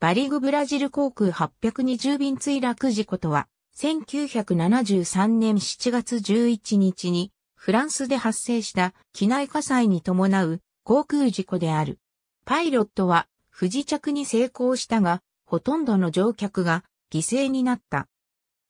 バリグブラジル航空820便墜落事故とは、1973年7月11日に、フランスで発生した機内火災に伴う航空事故である。パイロットは不時着に成功したが、ほとんどの乗客が犠牲になった。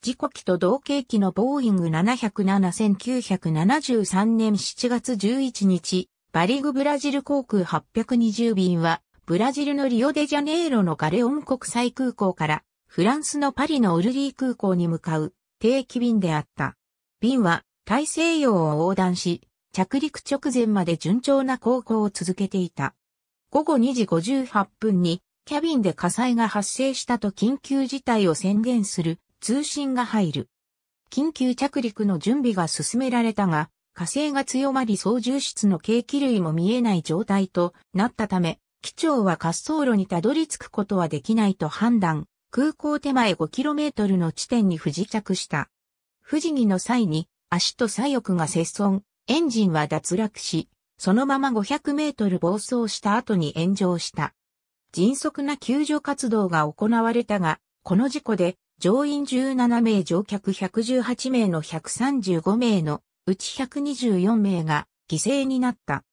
事故機と同型機のボーイング707-1973年7月11日、バリグブラジル航空820便はブラジルのリオデジャネイロのガレオン国際空港からフランスのパリのオルリー空港に向かう定期便であった。便は大西洋を横断し、着陸直前まで順調な航行を続けていた。午後2時58分にキャビンで火災が発生したと緊急事態を宣言する通信が入る。緊急着陸の準備が進められたが、火星が強まり操縦室の計器類も見えない状態となったため、機長は滑走路にたどり着くことはできないと判断、空港手前 5km の地点に不時着した。不時着の際に足と左翼が接損、エンジンは脱落し、そのまま500メートル暴走した後に炎上した。迅速な救助活動が行われたが、この事故で乗員17名乗客118名の135名のうち124名が犠牲になった。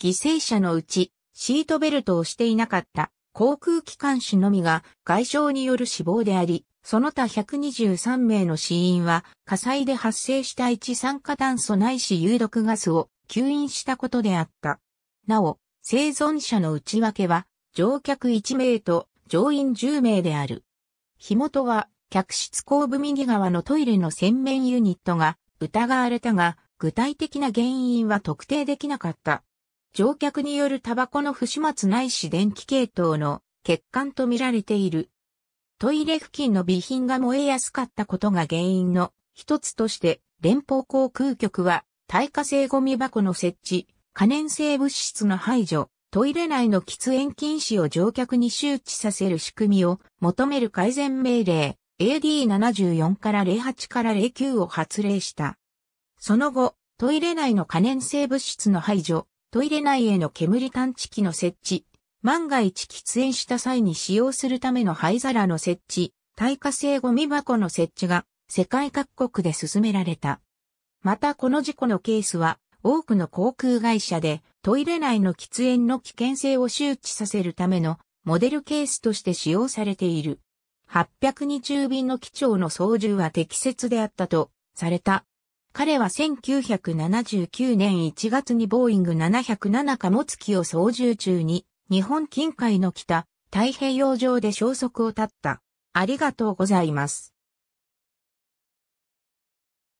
犠牲者のうちシートベルトをしていなかった航空機関士のみが外傷による死亡であり、その他123名の死因は火災で発生した一酸化炭素ないし有毒ガスを吸引したことであった。なお、生存者の内訳は乗客1名と乗員10名である。火元は客室後部右側のトイレの洗面ユニットが疑われたが、具体的な原因は特定できなかった。乗客によるタバコの不始末ないし電気系統の欠陥と見られている。トイレ付近の備品が燃えやすかったことが原因の一つとして連邦航空局は耐火性ゴミ箱の設置、可燃性物質の排除、トイレ内の喫煙禁止を乗客に周知させる仕組みを求める改善命令 AD74 から08から09を発令した。その後、トイレ内の可燃性物質の排除、トイレ内への煙探知機の設置、万が一喫煙した際に使用するための灰皿の設置、耐火性ゴミ箱の設置が世界各国で進められた。またこの事故のケースは多くの航空会社でトイレ内の喫煙の危険性を周知させるためのモデルケースとして使用されている。820便の機長の操縦は適切であったとされた。彼は1979年1月にボーイング707貨物機を操縦中に、日本近海の北、太平洋上で消息を絶った。ありがとうございます。